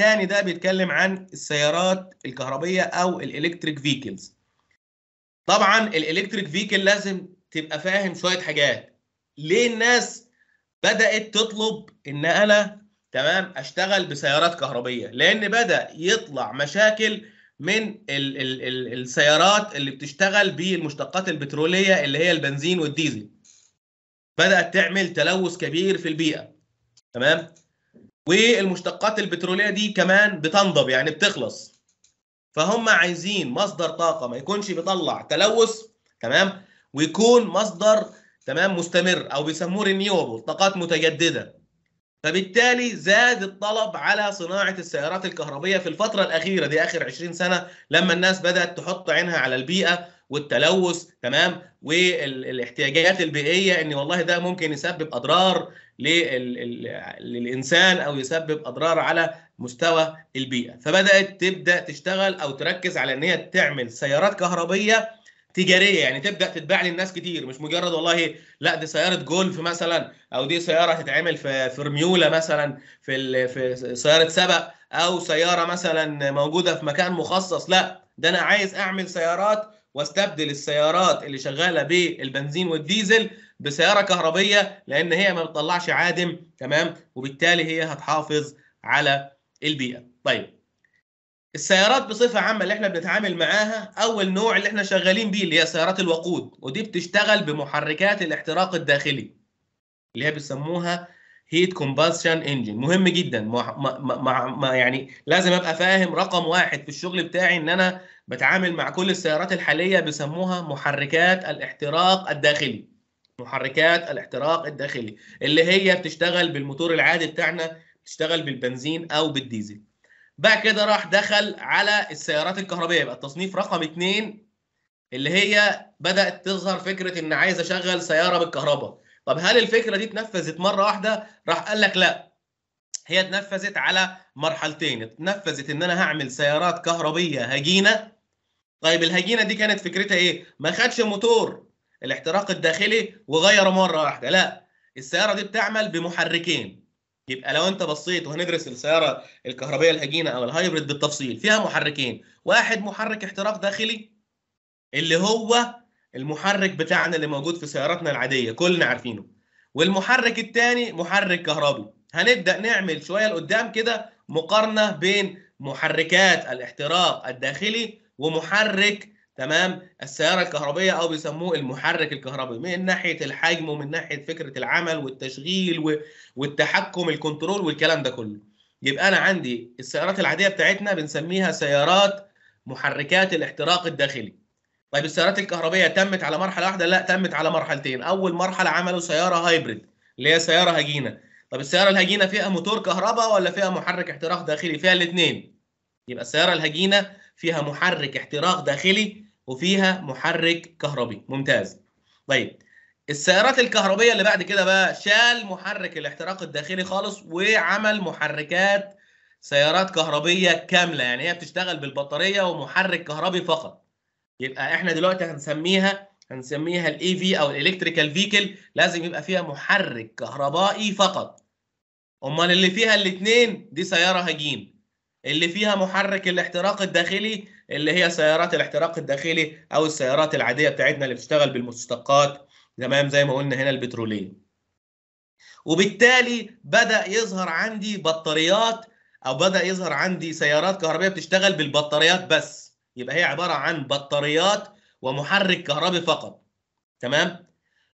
الثاني ده بيتكلم عن السيارات الكهربيه او الالكتريك فيكلز طبعا الالكتريك فيكل لازم تبقى فاهم شويه حاجات ليه الناس بدات تطلب ان انا تمام اشتغل بسيارات كهربيه لان بدا يطلع مشاكل من الـ الـ الـ السيارات اللي بتشتغل بالمشتقات البتروليه اللي هي البنزين والديزل بدات تعمل تلوث كبير في البيئه تمام والمشتقات البتروليه دي كمان بتنضب يعني بتخلص فهم عايزين مصدر طاقه ما يكونش بيطلع تلوث تمام ويكون مصدر تمام مستمر او بيسموه رينيوبل طاقات متجدده فبالتالي زاد الطلب على صناعه السيارات الكهربيه في الفتره الاخيره دي اخر 20 سنه لما الناس بدات تحط عينها على البيئه والتلوث تمام والاحتياجات البيئيه ان والله ده ممكن يسبب اضرار للانسان او يسبب اضرار على مستوى البيئه فبدات تبدا تشتغل او تركز على ان هي تعمل سيارات كهربيه تجاريه يعني تبدا تتباع للناس كتير مش مجرد والله لا دي سياره جولف مثلا او دي سياره هتتعمل في فرميولا مثلا في في سياره سبق او سياره مثلا موجوده في مكان مخصص لا ده انا عايز اعمل سيارات واستبدل السيارات اللي شغاله بالبنزين والديزل بسياره كهربيه لان هي ما بتطلعش عادم تمام وبالتالي هي هتحافظ على البيئه طيب السيارات بصفه عامه اللي احنا بنتعامل معاها اول نوع اللي احنا شغالين بيه اللي هي سيارات الوقود ودي بتشتغل بمحركات الاحتراق الداخلي اللي هي بيسموها هيت كومباشن انجن مهم جدا ما, ما, ما يعني لازم ابقى فاهم رقم واحد في الشغل بتاعي ان انا بتعامل مع كل السيارات الحاليه بيسموها محركات الاحتراق الداخلي محركات الاحتراق الداخلي اللي هي بتشتغل بالموتور العادي بتاعنا بتشتغل بالبنزين او بالديزل بعد كده راح دخل على السيارات الكهربائيه بقى التصنيف رقم اثنين اللي هي بدات تظهر فكره ان عايز اشغل سياره بالكهرباء طب هل الفكره دي اتنفذت مره واحده راح قال لك لا هي اتنفذت على مرحلتين اتنفذت ان انا هعمل سيارات كهربيه هجينه طيب الهجينه دي كانت فكرتها ايه ما خدش موتور الاحتراق الداخلي وغيره مره واحده لا السياره دي بتعمل بمحركين يبقى لو انت بصيت وهندرس السياره الكهربائيه الهجينه او الهايبريد بالتفصيل فيها محركين واحد محرك احتراق داخلي اللي هو المحرك بتاعنا اللي موجود في سياراتنا العاديه كلنا عارفينه والمحرك الثاني محرك كهربي هنبدا نعمل شويه لقدام كده مقارنه بين محركات الاحتراق الداخلي ومحرك تمام السياره الكهربيه او بيسموه المحرك الكهربي من ناحيه الحجم ومن ناحيه فكره العمل والتشغيل والتحكم الكنترول والكلام ده كله يبقى انا عندي السيارات العاديه بتاعتنا بنسميها سيارات محركات الاحتراق الداخلي طيب السيارات الكهربيه تمت على مرحله واحده لا تمت على مرحلتين اول مرحله عملوا سياره هايبريد اللي هي سياره هجينه طب السياره الهجينه فيها موتور كهرباء ولا فيها محرك احتراق داخلي فيها الاثنين يبقى السياره الهجينه فيها محرك احتراق داخلي وفيها محرك كهربي ممتاز طيب السيارات الكهربيه اللي بعد كده بقى شال محرك الاحتراق الداخلي خالص وعمل محركات سيارات كهربيه كامله يعني هي بتشتغل بالبطاريه ومحرك كهربي فقط يبقى احنا دلوقتي هنسميها هنسميها الاي في e او الالكتريكال فيكل لازم يبقى فيها محرك كهربائي فقط امال اللي فيها الاثنين دي سياره هجين اللي فيها محرك الاحتراق الداخلي اللي هي سيارات الاحتراق الداخلي او السيارات العاديه بتاعتنا اللي بتشتغل بالمشتقات تمام زي ما قلنا هنا البتروليه وبالتالي بدا يظهر عندي بطاريات او بدا يظهر عندي سيارات كهربائيه بتشتغل بالبطاريات بس يبقى هي عباره عن بطاريات ومحرك كهربي فقط تمام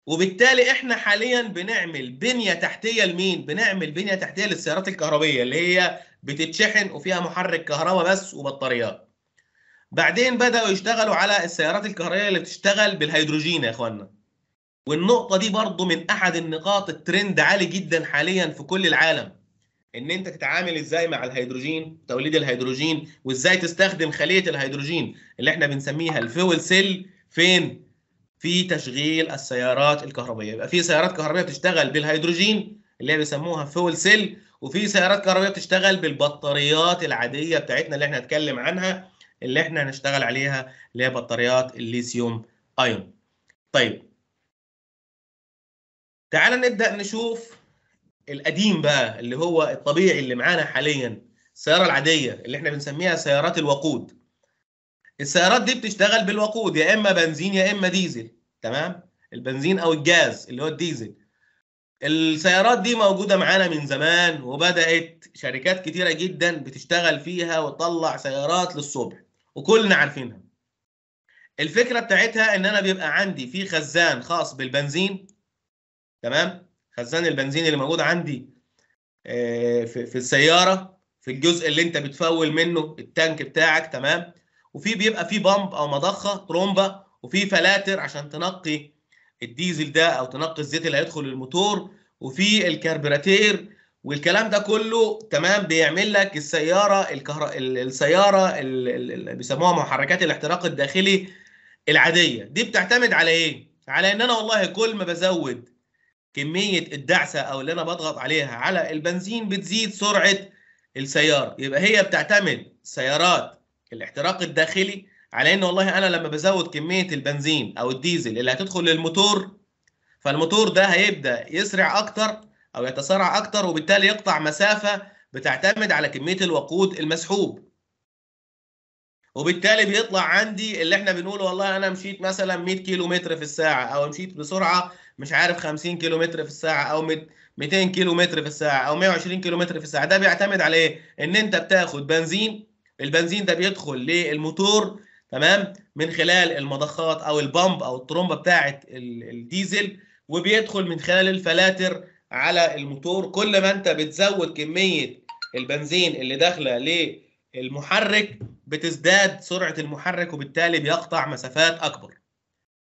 وبالتالي احنا حاليا بنعمل بنيه تحتيه لمين بنعمل بنيه تحتيه للسيارات الكهربيه اللي هي بتتشحن وفيها محرك كهرباء بس وبطاريات بعدين بداوا يشتغلوا على السيارات الكهربائيه اللي بتشتغل بالهيدروجين يا اخوانا والنقطه دي برضو من احد النقاط الترند عالي جدا حاليا في كل العالم ان انت تتعامل ازاي مع الهيدروجين توليد الهيدروجين وازاي تستخدم خليه الهيدروجين اللي احنا بنسميها الفيول سيل فين في تشغيل السيارات الكهربائيه يبقى في سيارات كهربائيه بتشتغل بالهيدروجين اللي هي بيسموها فيول سيل وفي سيارات كهربائيه بتشتغل بالبطاريات العاديه بتاعتنا اللي احنا هنتكلم عنها اللي احنا هنشتغل عليها اللي هي بطاريات الليثيوم ايون طيب تعال نبدا نشوف القديم بقى اللي هو الطبيعي اللي معانا حاليا السياره العاديه اللي احنا بنسميها سيارات الوقود السيارات دي بتشتغل بالوقود يا اما بنزين يا اما ديزل تمام البنزين او الجاز اللي هو الديزل السيارات دي موجوده معانا من زمان وبدات شركات كتيره جدا بتشتغل فيها وتطلع سيارات للصبح وكلنا عارفينها الفكره بتاعتها ان انا بيبقى عندي في خزان خاص بالبنزين تمام خزان البنزين اللي موجود عندي آه، في السياره في الجزء اللي انت بتفول منه التانك بتاعك تمام وفي بيبقى في بامب او مضخه ترومبه وفي فلاتر عشان تنقي الديزل ده او تنقي الزيت اللي هيدخل الموتور وفي الكربراتير والكلام ده كله تمام بيعمل لك السياره الكهر... السياره اللي بيسموها محركات الاحتراق الداخلي العاديه دي بتعتمد على ايه على ان انا والله كل ما بزود كميه الدعسه او اللي انا بضغط عليها على البنزين بتزيد سرعه السياره يبقى هي بتعتمد سيارات الاحتراق الداخلي على ان والله انا لما بزود كميه البنزين او الديزل اللي هتدخل للموتور فالموتور ده هيبدا يسرع اكتر او يتسارع اكتر وبالتالي يقطع مسافه بتعتمد على كميه الوقود المسحوب وبالتالي بيطلع عندي اللي احنا بنقول والله انا مشيت مثلا 100 كيلو متر في الساعه او مشيت بسرعه مش عارف 50 كيلو متر في الساعه او 200 كيلو متر في الساعه او 120 كيلو متر في الساعه ده بيعتمد على ايه ان انت بتاخد بنزين البنزين ده بيدخل للموتور تمام من خلال المضخات او البامب او الطرمبه بتاعه الديزل وبيدخل من خلال الفلاتر على الموتور كل ما انت بتزود كميه البنزين اللي داخله للمحرك بتزداد سرعه المحرك وبالتالي بيقطع مسافات اكبر